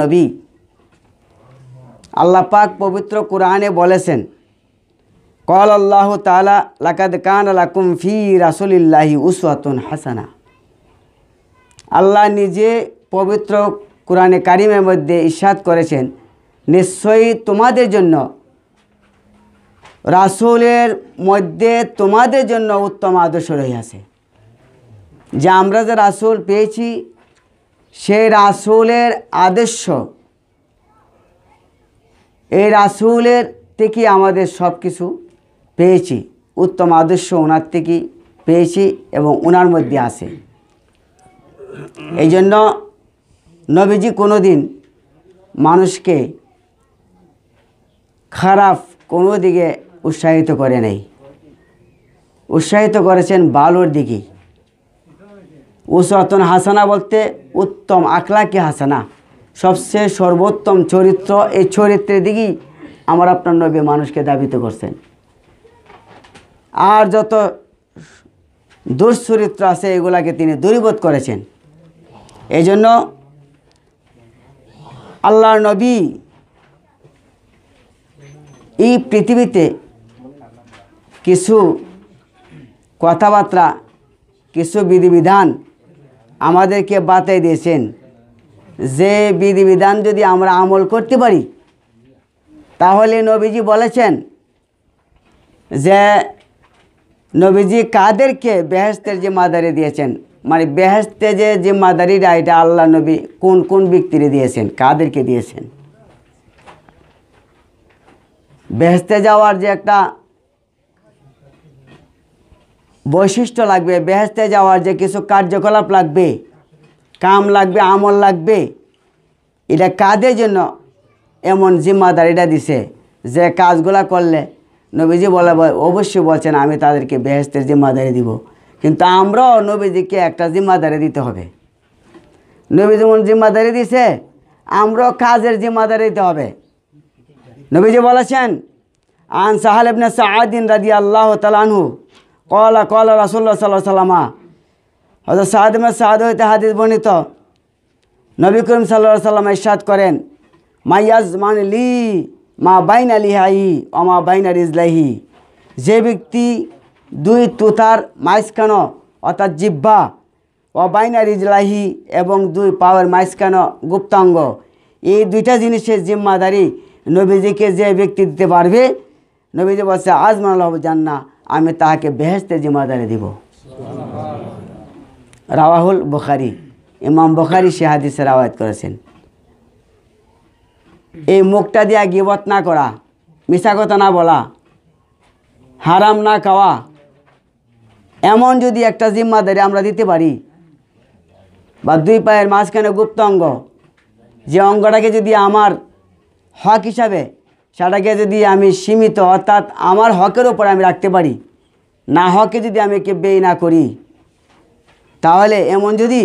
নবী আল্লাহ পাক পবিত্র কোরআনে বলেছেন কল আল্লাহ তালা লাকাদ কান আলাকুম ফি রাসুলিল্লাহি উসওয়াতুন হাসানা আল্লাহ নিজে পবিত্র কোরআনে কারিমের মধ্যে ইস্বাদ করেছেন নিশ্চয়ই তোমাদের জন্য রাসুলের মধ্যে তোমাদের জন্য উত্তম আদর্শ রয়ে আছে যে আমরা যে রাসুল পেয়েছি সে রাসুলের আদর্শ এই রাসুলের থেকে আমাদের সব কিছু পেয়েছি উত্তম আদর্শ ওনার থেকে পেয়েছি এবং ওনার মধ্যে আসে এই জন্য নবীজি কোনো দিন মানুষকে খারাপ কোনো দিকে উৎসাহিত করে নেই উৎসাহিত করেছেন ভালোর দিকেই উসাতন হাসানা বলতে উত্তম আখলাকি হাসানা সবচেয়ে সর্বোত্তম চরিত্র এই চরিত্রের দিকেই আমার আপনার নবী মানুষকে দাবিত করছেন আর যত দুশ্চরিত্র আছে এগুলাকে তিনি দূরীবোধ করেছেন এই জন্য আল্লাহর নবী এই পৃথিবীতে কিছু কথাবার্তা কিছু বিধিবিধান আমাদেরকে বাতাই দিয়েছেন যে বিধিবিধান যদি আমরা আমল করতে পারি তাহলে নবীজি বলেছেন যে নবীজি কাদেরকে বেহেস্তের যে মাদারি দিয়েছেন মানে বেহেস্তে যে যে মাদারি এটা আল্লাহ নবী কোন কোন ব্যক্তিরে দিয়েছেন কাদেরকে দিয়েছেন বেহেস্তে যাওয়ার যে একটা বৈশিষ্ট্য লাগবে বেহেস্তে যাওয়ার যে কিছু কার্যকলাপ লাগবে কাম লাগবে আমল লাগবে এটা কাদের জন্য এমন জিম্মাদার এটা দিছে যে কাজগুলা করলে নবীজি বলে অবশ্যই বলছেন আমি তাদেরকে বেহেস্তের জিম্মাদারি দিব কিন্তু আমরাও নবীজিকে একটা জিম্মাদারি দিতে হবে নবী যেমন জিম্মাদারি দিছে আমরাও কাজের জিম্মাদারি দিতে হবে নবীজি বলেছেন আন সাহাল ইবনে সাআদিন রাদিয়াল্লাহু তাআলা আনহু কলা কলা রাসুল্লা সাল্লাহ সাল্লামা হজরত সাহাদিমা সাহাদ হইতে হাদিস বর্ণিত নবী করিম সাল্লাহ সাল্লাম ইসাদ করেন মাইয়াজ মান লি মা আলি হাই ও মা বাইনা রিজলাহি যে ব্যক্তি দুই তুতার মাইসকানো অর্থাৎ জিব্বা ও বাইনা রিজলাহি এবং দুই পাওয়ার মাইসকানো গুপ্তাঙ্গ এই দুইটা জিনিসের জিম্মাদারি নবীজিকে যে ব্যক্তি দিতে পারবে নবীজি বলছে আজমান জান না আমি তাহাকে বেহেস্তে জিম্মাদারে দিব রাওয়াহুল বখারি ইমাম বখারি সে হাদিসে রাওয়াত করেছেন এই মুখটা দিয়া গিবত না করা মিশা কথা না বলা হারাম না খাওয়া এমন যদি একটা জিম্মাদারি আমরা দিতে পারি বা দুই পায়ের মাঝখানে গুপ্ত অঙ্গ যে অঙ্গটাকে যদি আমার হক হিসাবে সেটাকে যদি আমি সীমিত অর্থাৎ আমার হকের ওপর আমি রাখতে পারি না হকে যদি আমি কে ব্যয় না করি তাহলে এমন যদি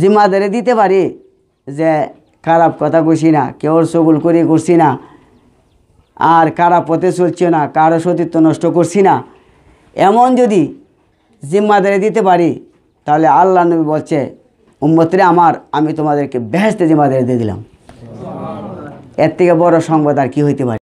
জিম্মাদারে দিতে পারি যে খারাপ কথা করছি না কেউ সবুল করে করছি না আর কারা পথে চলছে না কারো সতীর্থ নষ্ট করছি না এমন যদি জিম্মাদারে দিতে পারি তাহলে আল্লাহ নবী বলছে উম্মতরে আমার আমি তোমাদেরকে বেহেস্তে জিম্মাদারে দিয়ে দিলাম এর থেকে বড় সংবাদ আর কি হইতে পারে